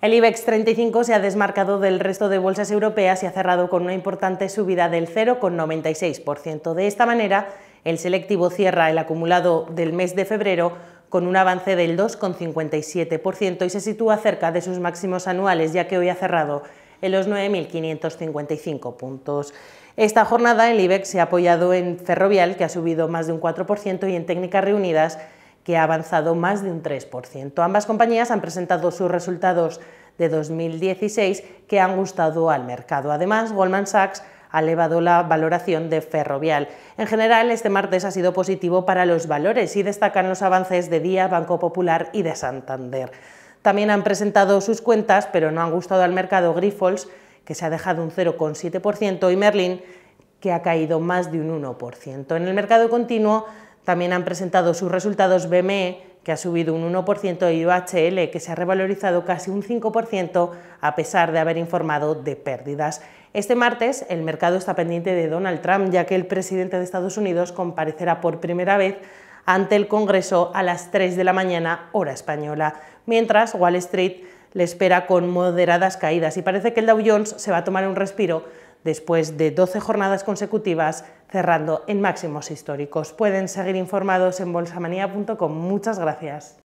El IBEX 35 se ha desmarcado del resto de bolsas europeas y ha cerrado con una importante subida del 0,96%. De esta manera, el selectivo cierra el acumulado del mes de febrero con un avance del 2,57% y se sitúa cerca de sus máximos anuales, ya que hoy ha cerrado en los 9.555 puntos. Esta jornada el IBEX se ha apoyado en Ferrovial, que ha subido más de un 4%, y en Técnicas Reunidas, que ha avanzado más de un 3%. Ambas compañías han presentado sus resultados de 2016 que han gustado al mercado. Además, Goldman Sachs ha elevado la valoración de Ferrovial. En general, este martes ha sido positivo para los valores y destacan los avances de Día, Banco Popular y de Santander. También han presentado sus cuentas, pero no han gustado al mercado Grifols, que se ha dejado un 0,7%, y Merlin, que ha caído más de un 1%. En el mercado continuo también han presentado sus resultados BME, que ha subido un 1%, y UHL, que se ha revalorizado casi un 5%, a pesar de haber informado de pérdidas. Este martes, el mercado está pendiente de Donald Trump, ya que el presidente de Estados Unidos comparecerá por primera vez ante el Congreso a las 3 de la mañana, hora española, mientras Wall Street le espera con moderadas caídas y parece que el Dow Jones se va a tomar un respiro después de 12 jornadas consecutivas cerrando en máximos históricos. Pueden seguir informados en bolsamanía.com. Muchas gracias.